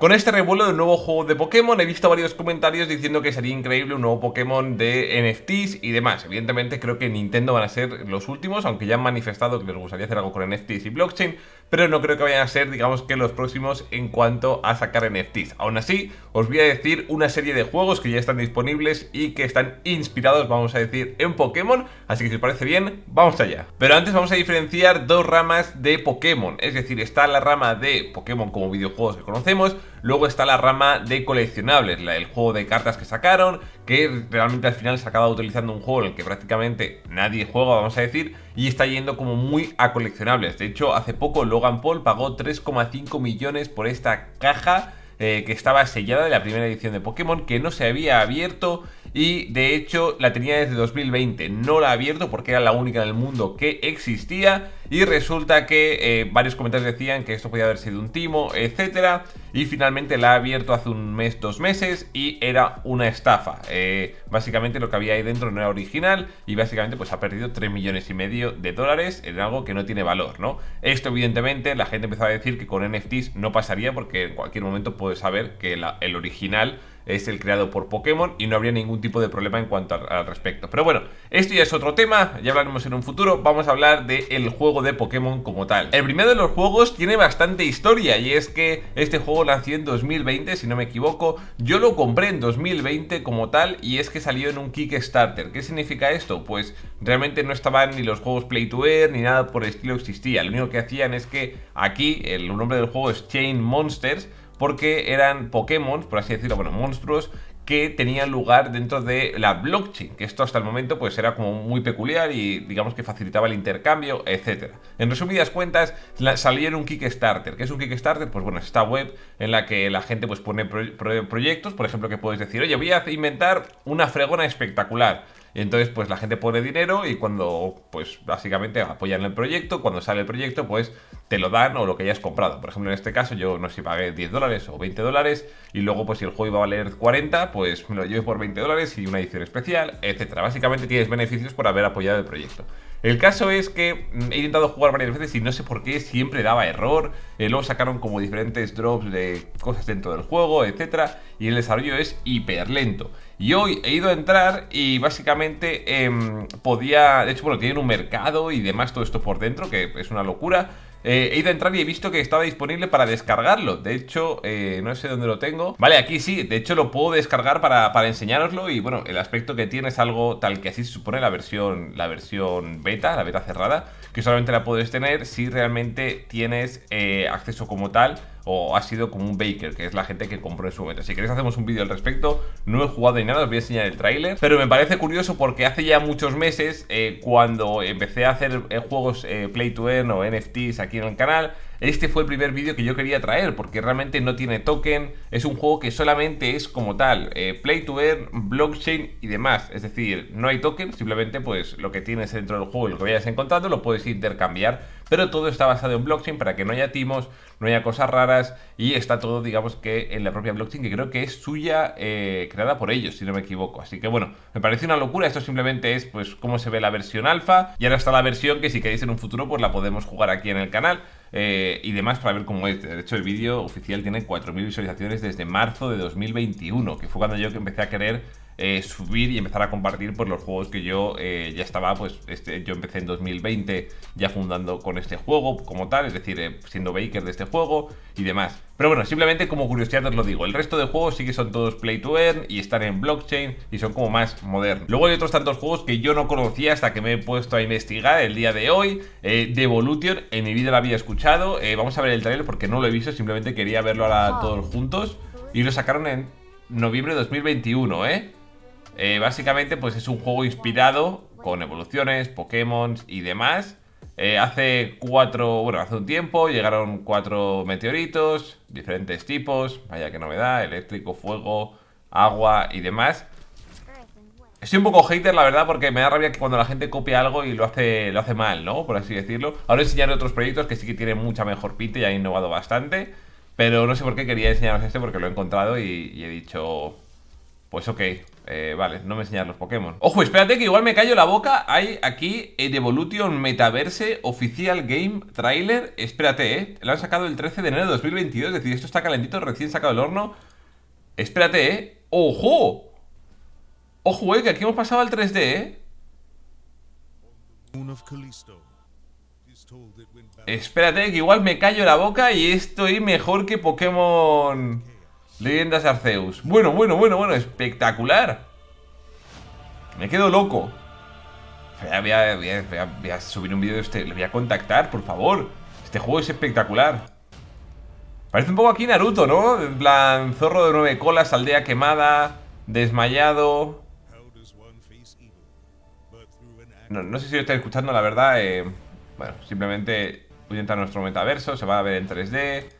Con este revuelo del nuevo juego de Pokémon he visto varios comentarios diciendo que sería increíble un nuevo Pokémon de NFTs y demás. Evidentemente creo que Nintendo van a ser los últimos, aunque ya han manifestado que les gustaría hacer algo con NFTs y blockchain, pero no creo que vayan a ser, digamos que los próximos en cuanto a sacar NFTs. Aún así, os voy a decir una serie de juegos que ya están disponibles y que están inspirados, vamos a decir, en Pokémon, así que si os parece bien, vamos allá. Pero antes vamos a diferenciar dos ramas de Pokémon, es decir, está la rama de Pokémon como videojuegos que conocemos, Luego está la rama de coleccionables, el juego de cartas que sacaron, que realmente al final se acaba utilizando un juego en el que prácticamente nadie juega, vamos a decir, y está yendo como muy a coleccionables. De hecho, hace poco Logan Paul pagó 3,5 millones por esta caja eh, que estaba sellada de la primera edición de Pokémon, que no se había abierto y de hecho la tenía desde 2020. No la ha abierto porque era la única en el mundo que existía y resulta que eh, varios comentarios decían que esto podía haber sido un timo, etcétera, y finalmente la ha abierto hace un mes, dos meses y era una estafa. Eh, básicamente lo que había ahí dentro no era original y básicamente pues ha perdido 3 millones y medio de dólares en algo que no tiene valor, ¿no? Esto evidentemente la gente empezó a decir que con NFTs no pasaría porque en cualquier momento puedes saber que el original es el creado por Pokémon y no habría ningún tipo de problema en cuanto al, respecto. Pero bueno, esto ya es otro tema, ya hablaremos en un futuro, vamos a hablar del juego de Pokémon como tal. El primero de los juegos tiene bastante historia y es que este juego nació en 2020, si no me equivoco, yo lo compré en 2020 como tal y es que salió en un Kickstarter. ¿Qué significa esto? Pues realmente no estaban ni los juegos Play to Air ni nada por el estilo existía, lo único que hacían es que aquí el nombre del juego es Chain Monsters porque eran Pokémon, por así decirlo, bueno, monstruos que tenían lugar dentro de la blockchain, que esto hasta el momento pues era como muy peculiar y digamos que facilitaba el intercambio, etc. En resumidas cuentas, salió en un Kickstarter. ¿Qué es un Kickstarter? Pues bueno, esta web en la que la gente pues pone proyectos, por ejemplo, que puedes decir, oye, voy a inventar una fregona espectacular. Entonces, pues la gente pone dinero y cuando, pues básicamente apoyan el proyecto, cuando sale el proyecto, pues te lo dan o lo que hayas comprado. Por ejemplo, en este caso yo no sé si pagué 10 dólares o 20 dólares y luego pues si el juego iba a valer 40, pues me lo llevo por 20 dólares y una edición especial, etcétera. Básicamente tienes beneficios por haber apoyado el proyecto. El caso es que he intentado jugar varias veces y no sé por qué siempre daba error. Eh, luego sacaron como diferentes drops de cosas dentro del juego, etc. Y el desarrollo es hiper lento. Y hoy he ido a entrar y básicamente em, podía... De hecho, bueno, tienen un mercado y demás todo esto por dentro, que es una locura. Eh, he ido a entrar y he visto que estaba disponible para descargarlo. De hecho, eh, no sé dónde lo tengo. Vale, aquí sí, de hecho lo puedo descargar para, para enseñároslo y bueno, el aspecto que tiene es algo tal que así se supone la versión, la versión beta, la beta cerrada, que solamente la puedes tener si realmente tienes eh, acceso como tal o ha sido como un baker, que es la gente que compró en su momento. Si queréis hacemos un vídeo al respecto, no he jugado ni nada, os voy a enseñar el tráiler, pero me parece curioso porque hace ya muchos meses, eh, cuando empecé a hacer eh, juegos eh, Play to Earn o NFTs aquí en el canal, este fue el primer vídeo que yo quería traer porque realmente no tiene token, es un juego que solamente es como tal, play to earn, blockchain y demás, es decir, no hay token, simplemente pues lo que tienes dentro del juego y lo que vayas encontrando lo puedes intercambiar pero todo está basado en blockchain para que no haya timos, no haya cosas raras y está todo, digamos que en la propia blockchain que creo que es suya, eh, creada por ellos, si no me equivoco. Así que bueno, me parece una locura, esto simplemente es pues cómo se ve la versión alfa y ahora está la versión que si queréis en un futuro pues la podemos jugar aquí en el canal. Eh, y demás para ver cómo es. De hecho, el vídeo oficial tiene 4.000 visualizaciones desde marzo de 2021, que fue cuando yo que empecé a querer eh, subir y empezar a compartir por pues, los juegos que yo eh, ya estaba, pues este, yo empecé en 2020 ya fundando con este juego como tal, es decir, eh, siendo baker de este juego y demás. Pero bueno, simplemente como curiosidad os lo digo, el resto de juegos sí que son todos play to earn y están en blockchain y son como más modernos. Luego hay otros tantos juegos que yo no conocía hasta que me he puesto a investigar el día de hoy. Devolution, en mi vida la había escuchado, vamos a ver el trailer porque no lo he visto, simplemente quería verlo ahora ah. todos juntos. Y lo sacaron en noviembre de 2021, ¿eh? Eh, básicamente, pues es un juego inspirado con evoluciones, Pokémon y demás. Eh, hace cuatro, bueno, hace un tiempo llegaron cuatro meteoritos, diferentes tipos, vaya que novedad, eléctrico, fuego, agua y demás. Estoy un poco hater, la verdad, porque me da rabia que cuando la gente copia algo y lo hace, lo hace mal, ¿no? Por así decirlo. Ahora enseñaré otros proyectos que sí que tienen mucha mejor pinta y han innovado bastante. Pero no sé por qué quería enseñaros este porque lo he encontrado y, y he dicho... Pues ok, eh, vale, no me enseñar los Pokémon. Ojo, espérate que igual me callo la boca. Hay aquí el eh, Evolution Metaverse Oficial Game Trailer. Espérate, eh. Lo han sacado el 13 de enero de 2022. Es decir, esto está calentito, recién sacado del horno. Espérate, eh. ¡Ojo! Ojo, eh, que aquí hemos pasado al 3D, eh. Espérate, que igual me callo la boca y estoy mejor que Pokémon... Leyendas Arceus. Bueno, bueno, bueno, bueno, espectacular. Me quedo loco. Voy a, subir un vídeo de este. Le voy a contactar, por favor. Este juego es espectacular. Parece un poco aquí Naruto, ¿no? En plan, zorro de nueve colas, aldea quemada, desmayado. No, sé si lo estáis escuchando, la verdad. Eh, bueno, simplemente voy a entrar a nuestro metaverso, se va a ver en 3D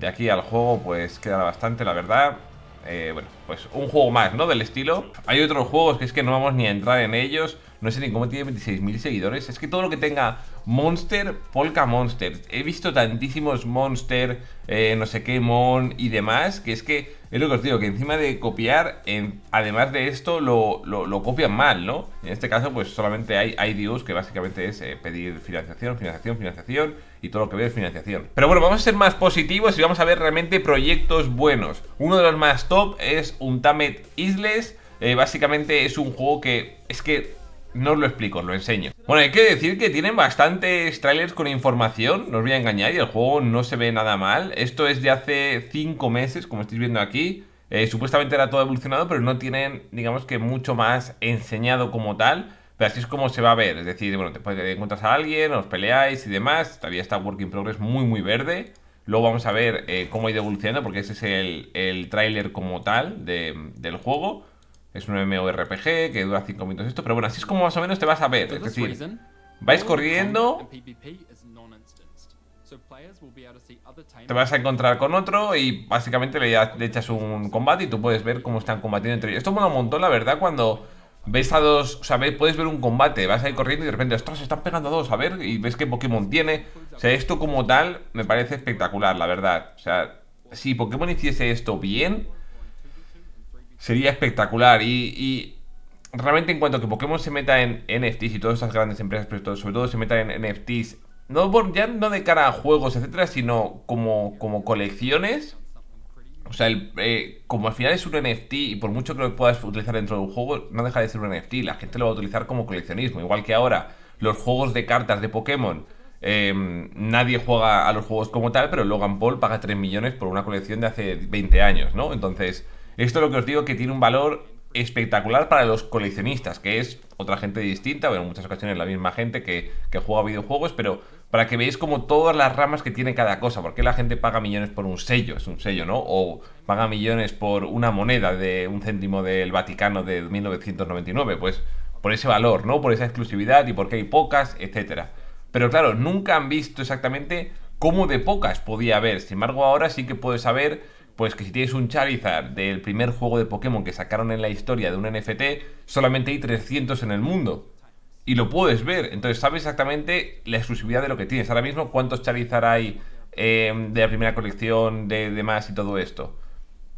de aquí al juego pues queda bastante, la verdad. Eh, bueno, pues un juego más, ¿no? Del estilo. Hay otros juegos que es que no vamos ni a entrar en ellos. No sé ni cómo tiene 26.000 seguidores. Es que todo lo que tenga Monster, Polka Monster. He visto tantísimos Monster, eh, no sé qué, Mon y demás, que es que es lo que os digo, que encima de copiar, además de esto, lo, lo, copian mal, ¿no? En este caso, pues solamente hay dios que básicamente es eh, pedir financiación, financiación, financiación, y todo lo que ve es financiación. Pero bueno, vamos a ser más positivos y vamos a ver realmente proyectos buenos. Uno de los más top es Untamed Isles. Eh, básicamente es un juego que es que no os lo explico, os lo enseño. Bueno, hay que decir que tienen bastantes trailers con información, no os voy a engañar, y el juego no se ve nada mal. Esto es de hace 5 meses, como estáis viendo aquí. Eh, supuestamente era todo evolucionado, pero no tienen, digamos que, mucho más enseñado como tal. Pero así es como se va a ver. Es decir, bueno, te, encuentras a alguien, os peleáis y demás. Todavía está Working Progress muy, muy verde. Luego vamos a ver eh, cómo ha ido evolucionando, porque ese es el, el tráiler como tal del juego. Es un MMORPG que dura 5 minutos esto, pero bueno, así es como más o menos te vas a ver. Es decir, vais corriendo, te vas a encontrar con otro y básicamente le, echas un combate y tú puedes ver cómo están combatiendo entre ellos. Esto mola un montón, la verdad, cuando ves a dos, o sea, puedes ver un combate, vas a ir corriendo y de repente, ostras, se están pegando a dos, a ver, y ves qué Pokémon tiene. O sea, esto como tal me parece espectacular, la verdad. O sea, si Pokémon hiciese esto bien, sería espectacular. Y, realmente en cuanto que Pokémon se meta en NFTs y todas esas grandes empresas, pero sobre todo se meta en NFTs, no ya no de cara a juegos, etcétera, sino como, como colecciones. O sea, el, eh, como al final es un NFT y por mucho que lo puedas utilizar dentro de un juego, no deja de ser un NFT. La gente lo va a utilizar como coleccionismo. Igual que ahora, los juegos de cartas de Pokémon. Em, nadie juega a los juegos como tal, pero Logan Paul paga 3 millones por una colección de hace 20 años, ¿no? Entonces, esto es lo que os digo que tiene un valor espectacular para los coleccionistas, que es otra gente distinta, pero en muchas ocasiones la misma gente que, juega videojuegos, pero para que veáis como todas las ramas que tiene cada cosa, porque la gente paga millones por un sello, es un sello, ¿no? O paga millones por una moneda de un céntimo del Vaticano de 1999, pues por ese valor, ¿no? Por esa exclusividad y porque hay pocas, etcétera. Pero claro, nunca han visto exactamente cómo de pocas podía haber. Sin embargo, ahora sí que puedes saber pues que si tienes un Charizard del primer juego de Pokémon que sacaron en la historia de un NFT, solamente hay 300 en el mundo. Y lo puedes ver, entonces sabes exactamente la exclusividad de lo que tienes. Ahora mismo, ¿cuántos Charizard hay eh, de la primera colección, de demás y todo esto?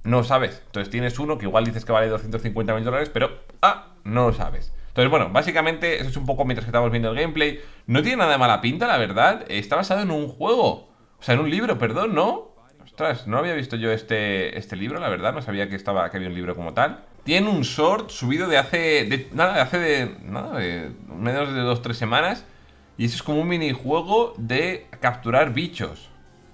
No sabes. Entonces tienes uno que igual dices que vale 250 mil dólares, pero ah, no lo sabes. Entonces, bueno, básicamente eso es un poco mientras que estamos viendo el gameplay. No tiene nada de mala pinta, la verdad. Está basado en un juego. O sea, en un libro, perdón, ¿no? no había visto yo este, este libro, la verdad, no sabía que estaba que había un libro como tal. Tiene un short subido de hace. nada, de hace de. Nada, menos de 2-3 semanas. Y eso es como un minijuego de capturar bichos.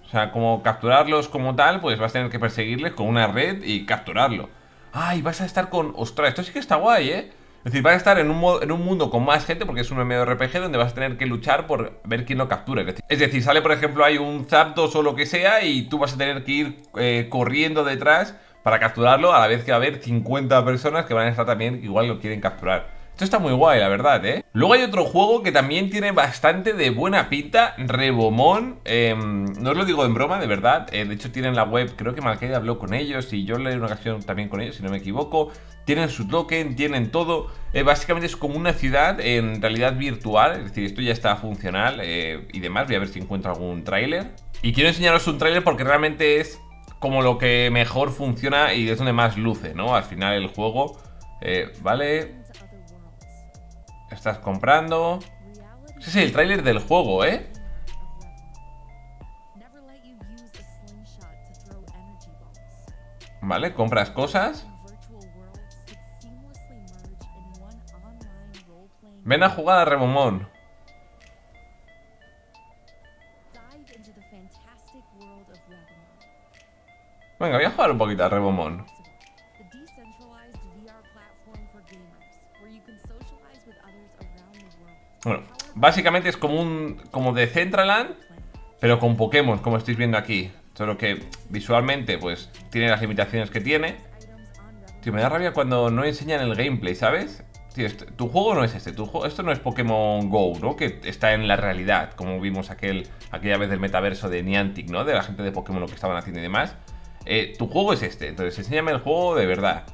O sea, como capturarlos como tal, pues vas a tener que perseguirles con una red y capturarlo. Ay, vas a estar con. Ostras, esto sí que está guay, eh. Es decir, vas a estar en un, mundo con más gente, porque es un MMORPG donde vas a tener que luchar por ver quién lo captura. Es decir, sale, por ejemplo, hay un Zapdos o lo que sea, y tú vas a tener que ir eh, corriendo detrás para capturarlo, a la vez que va a haber 50 personas que van a estar también, igual lo quieren capturar. Esto está muy guay, la verdad, ¿eh? Luego hay otro juego que también tiene bastante de buena pinta, Rebomón. Em, no os lo digo en broma, de verdad. Eh, de hecho, tienen la web, creo que Marquette habló con ellos y yo leí una canción también con ellos, si no me equivoco tienen su token, tienen todo. Eh, básicamente es como una ciudad en realidad virtual, es decir, esto ya está funcional eh, y demás. Voy a ver si encuentro algún tráiler. Y quiero enseñaros un tráiler porque realmente es como lo que mejor funciona y es donde más luce, ¿no? Al final el juego, eh, ¿vale? Estás comprando... Ese es el tráiler del juego, ¿eh? Vale, compras cosas Ven a jugar a Rebomón. Venga, voy a jugar un poquito a Rebomón. Bueno, básicamente es como un como de Centraland, pero con Pokémon, como estáis viendo aquí. Solo que visualmente, pues, tiene las limitaciones que tiene. Tío, me da rabia cuando no enseñan el gameplay, ¿sabes? tu juego no es este, esto no es Pokémon Go, ¿no? Que está en la realidad, como vimos aquel, aquella vez del metaverso de Niantic, ¿no? De la gente de Pokémon lo que estaban haciendo y demás. Eh, tu juego es este, entonces enséñame el juego de verdad.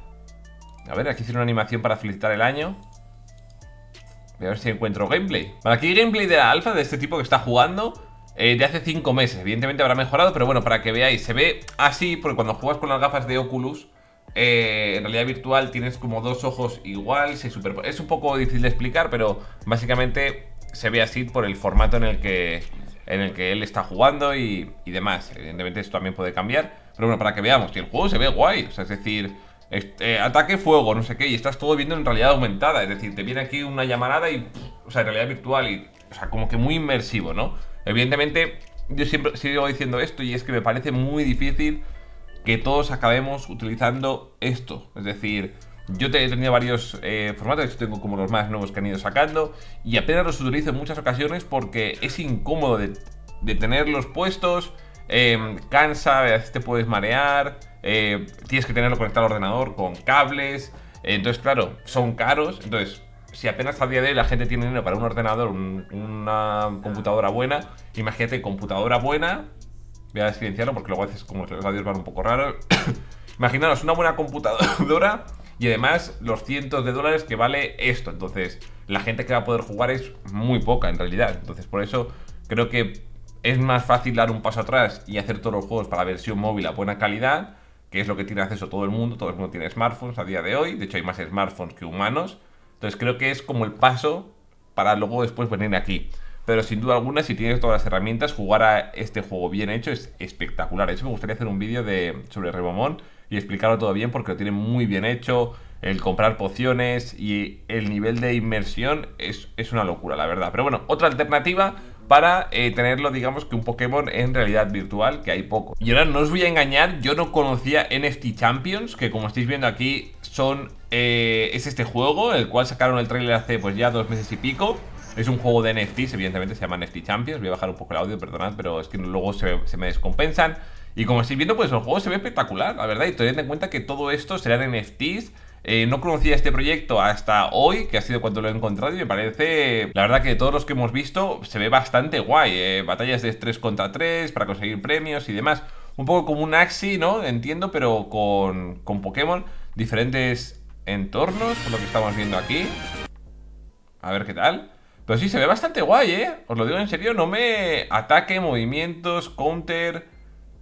A ver, aquí hicieron una animación para felicitar el año. Voy a ver si encuentro gameplay. Para aquí hay gameplay de la alfa, de este tipo que está jugando. Eh, de hace 5 meses, evidentemente habrá mejorado, pero bueno, para que veáis, se ve así, porque cuando juegas con las gafas de Oculus, eh, en realidad virtual tienes como dos ojos igual, Es un poco difícil de explicar, pero básicamente se ve así por el formato en el que, en el que él está jugando y, demás. Evidentemente esto también puede cambiar, pero bueno, para que veamos, el juego se ve guay, o sea, es decir... Eh, ataque fuego, no sé qué, y estás todo viendo en realidad aumentada, es decir, te viene aquí una llamarada y, o sea, en realidad virtual y, o sea, como que muy inmersivo, ¿no? Evidentemente, yo siempre sigo diciendo esto y es que me parece muy difícil que todos acabemos utilizando esto. Es decir, yo he tenido varios eh, formatos, que tengo como los más nuevos que han ido sacando y apenas los utilizo en muchas ocasiones porque es incómodo de, tenerlos puestos, em, cansa, a veces te puedes marear, eh, tienes que tenerlo conectado al ordenador con cables, entonces claro, son caros, entonces si apenas a día de hoy la gente tiene dinero para un ordenador, una computadora buena, imagínate computadora buena Voy a silenciarlo porque luego a veces como los radios van un poco raros. Imaginaros una buena computadora y además los cientos de dólares que vale esto. Entonces, la gente que va a poder jugar es muy poca en realidad. Entonces, por eso creo que es más fácil dar un paso atrás y hacer todos los juegos para la versión móvil a buena calidad, que es lo que tiene acceso todo el mundo. Todo el mundo tiene smartphones a día de hoy. De hecho, hay más smartphones que humanos. Entonces, creo que es como el paso para luego después venir aquí. Pero sin duda alguna, si tienes todas las herramientas, jugar a este juego bien hecho es espectacular. De hecho, me gustaría hacer un vídeo de, sobre Rebomón y explicarlo todo bien porque lo tiene muy bien hecho. El comprar pociones y el nivel de inmersión es, una locura, la verdad. Pero bueno, otra alternativa para eh, tenerlo, digamos, que un Pokémon en realidad virtual, que hay poco. Y ahora no os voy a engañar, yo no conocía NFT Champions, que como estáis viendo aquí son... Eh, es este juego, el cual sacaron el trailer hace pues ya dos meses y pico es un juego de NFTs, evidentemente se llama NFT Champions. Voy a bajar un poco el audio, perdonad, pero es que luego se, me descompensan. Y como estoy viendo, pues el juego se ve espectacular, la verdad. Y teniendo en cuenta que todo esto será de NFTs. Eh, no conocía este proyecto hasta hoy, que ha sido cuando lo he encontrado, y me parece, la verdad que de todos los que hemos visto, se ve bastante guay. Eh. Batallas de 3 contra 3 para conseguir premios y demás. Un poco como un Axi, ¿no? Entiendo, pero con, con Pokémon. Diferentes entornos, por lo que estamos viendo aquí. A ver qué tal. Pero sí, se ve bastante guay, ¿eh? Os lo digo en serio, no me ataque, movimientos, counter.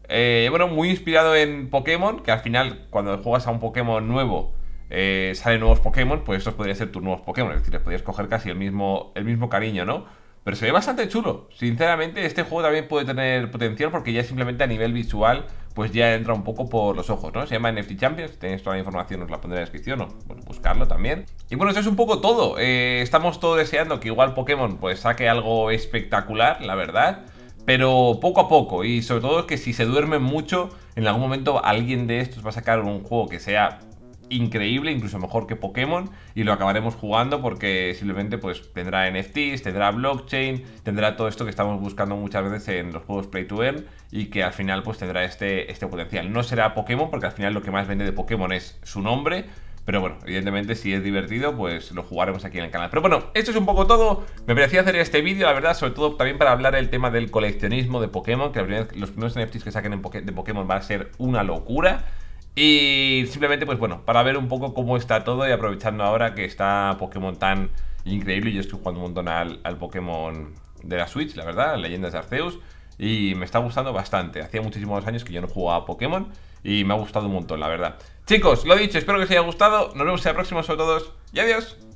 Eh, bueno, muy inspirado en Pokémon, que al final, cuando juegas a un Pokémon nuevo, eh, salen nuevos Pokémon, pues estos podrían ser tus nuevos Pokémon. Es decir, les podrías coger casi el mismo, el mismo cariño, ¿no? Pero se ve bastante chulo. Sinceramente, este juego también puede tener potencial porque ya simplemente a nivel visual, pues ya entra un poco por los ojos, ¿no? Se llama NFT Champions, tenéis toda la información, os la pondré en la descripción, o buscarlo también. Y bueno, eso es un poco todo. Eh, estamos todos deseando que igual Pokémon pues saque algo espectacular, la verdad. Pero poco a poco, y sobre todo es que si se duermen mucho, en algún momento alguien de estos va a sacar un juego que sea increíble, incluso mejor que Pokémon, y lo acabaremos jugando porque simplemente pues tendrá NFTs, tendrá blockchain, tendrá todo esto que estamos buscando muchas veces en los juegos Play to Earn y que al final pues tendrá este, este potencial. No será Pokémon porque al final lo que más vende de Pokémon es su nombre, pero bueno, evidentemente si es divertido, pues lo jugaremos aquí en el canal. Pero bueno, esto es un poco todo. Me parecía hacer este vídeo, la verdad, sobre todo también para hablar del tema del coleccionismo de Pokémon, que los primeros NFTs que saquen de Pokémon va a ser una locura. Y simplemente, pues bueno, para ver un poco cómo está todo y aprovechando ahora que está Pokémon tan increíble. Yo estoy jugando un montón al, Pokémon de la Switch, la verdad, Leyendas de Arceus. Y me está gustando bastante. Hacía muchísimos años que yo no jugaba a Pokémon y me ha gustado un montón, la verdad. Chicos, lo dicho, espero que os haya gustado. Nos vemos en la a sobre todos. Y adiós.